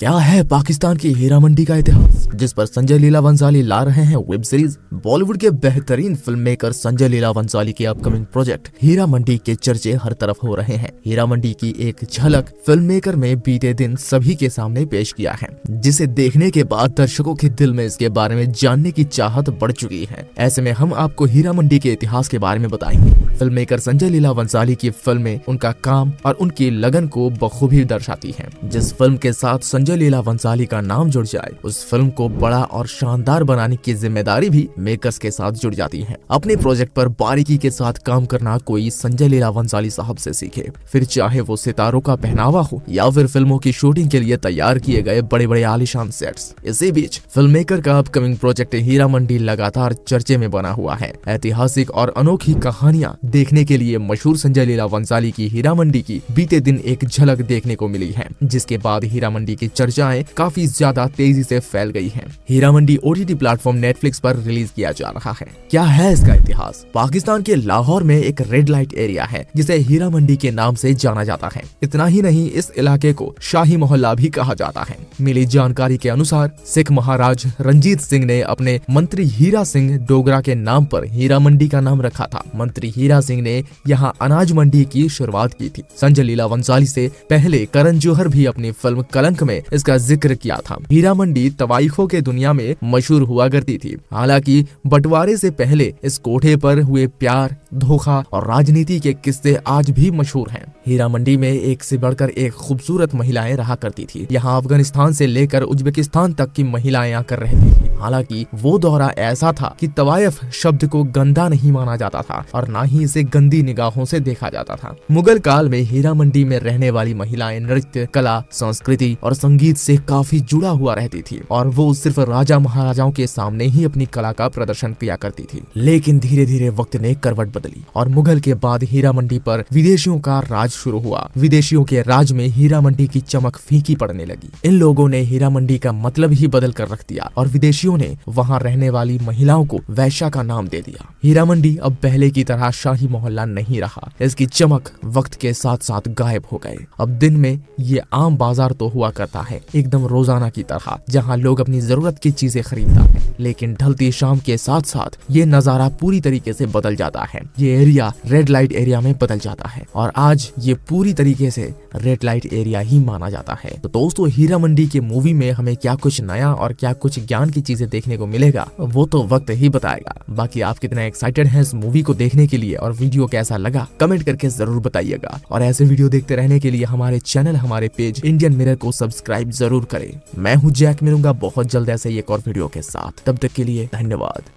क्या है पाकिस्तान की हीरा मंडी का इतिहास जिस पर संजय लीला वंसाली ला रहे हैं वेब सीरीज बॉलीवुड के बेहतरीन फिल्म मेकर संजय लीला वंसाली के अपकमिंग प्रोजेक्ट हीरा मंडी के चर्चे हर तरफ हो रहे हैं हीरा मंडी की एक झलक फिल्म मेकर में बीते दिन सभी के सामने पेश किया है जिसे देखने के बाद दर्शकों के दिल में इसके बारे में जानने की चाहत बढ़ चुकी है ऐसे में हम आपको हीरा मंडी के इतिहास के बारे में बताएंगे फिल्म मेकर संजय लीला वंसाली की फिल्म में उनका काम और उनकी लगन को बखूबी दर्शाती है जिस फिल्म के साथ संजय विजय लीला वंसाली का नाम जुड़ जाए उस फिल्म को बड़ा और शानदार बनाने की जिम्मेदारी भी मेकर्स के साथ जुड़ जाती है अपने प्रोजेक्ट पर बारीकी के साथ काम करना कोई संजय लीला वंशाली साहब से सीखे फिर चाहे वो सितारों का पहनावा हो या फिर फिल्मों की शूटिंग के लिए तैयार किए गए बड़े बड़े आलिशान सेट्स इसी बीच फिल्म मेकर का अपकमिंग प्रोजेक्ट हीरा मंडी लगातार चर्चे में बना हुआ है ऐतिहासिक और अनोखी कहानियाँ देखने के लिए मशहूर संजय लीला वंसाली की हीरा मंडी की बीते दिन एक झलक देखने को मिली है जिसके बाद हीरा मंडी की चर्चाएं काफी ज्यादा तेजी से फैल गई हैं। Heera Mandi OTT platform Netflix पर रिलीज किया जा रहा है क्या है इसका इतिहास पाकिस्तान के लाहौर में एक रेड लाइट एरिया है जिसे हीरा मंडी के नाम से जाना जाता है इतना ही नहीं इस इलाके को शाही मोहल्ला भी कहा जाता है मिली जानकारी के अनुसार सिख महाराज रंजीत सिंह ने अपने मंत्री हीरा सिंह डोगरा के नाम पर हीरा मंडी का नाम रखा था मंत्री हीरा सिंह ने यहाँ अनाज मंडी की शुरुआत की थी संजय लीला वंसाली से पहले करण जौहर भी अपनी फिल्म कलंक में इसका जिक्र किया था हीरा मंडी तवाइफों के दुनिया में मशहूर हुआ करती थी हालांकि बंटवारे से पहले इस कोठे पर हुए प्यार धोखा और राजनीति के किस्से आज भी मशहूर हैं। हीरा मंडी में एक से बढ़कर एक खूबसूरत महिलाएं रहा करती थी यहाँ अफगानिस्तान से लेकर उज्बेकिस्तान तक की महिलाएं आकर रहती थी हालांकि वो दौरा ऐसा था कि तवायफ शब्द को गंदा नहीं माना जाता था और ना ही इसे गंदी निगाहों से देखा जाता था मुगल काल में हीरा मंडी में रहने वाली महिलाएं नृत्य कला संस्कृति और संगीत से काफी जुड़ा हुआ रहती थी और वो सिर्फ राजा महाराजाओं के सामने ही अपनी कला का प्रदर्शन किया करती थी लेकिन धीरे धीरे वक्त ने करवट बदली और मुगल के बाद हीरा मंडी पर विदेशियों का राज शुरू हुआ विदेशियों के राज में हीरा मंडी की चमक फीकी पड़ने लगी इन लोगों ने हीरा मंडी का मतलब ही बदल कर रख दिया और विदेशियों ने वहाँ रहने वाली महिलाओं को वैशा का नाम दे दिया हीरा मंडी अब पहले की तरह शाही मोहल्ला नहीं रहा इसकी चमक वक्त के साथ साथ गायब हो गए अब दिन में ये आम बाजार तो हुआ करता रहा है एकदम रोजाना की तरह जहाँ लोग अपनी जरूरत की चीजें खरीदता है लेकिन ढलती शाम के साथ साथ ये नजारा पूरी तरीके से बदल जाता है ये एरिया रेड लाइट एरिया में बदल जाता है और आज ये पूरी तरीके से रेड लाइट एरिया ही माना जाता है तो दोस्तों हीरा मंडी के मूवी में हमें क्या कुछ नया और क्या कुछ ज्ञान की चीजें देखने को मिलेगा वो तो वक्त ही बताएगा बाकी आप कितना एक्साइटेड हैं इस मूवी को देखने के लिए और वीडियो कैसा लगा कमेंट करके जरूर बताइएगा और ऐसे वीडियो देखते रहने के लिए हमारे चैनल हमारे पेज इंडियन मिरर को सब्सक्राइब सब्सक्राइब जरूर करें मैं हूं जैक मिलूंगा बहुत जल्द ऐसे ही एक और वीडियो के साथ तब तक के लिए धन्यवाद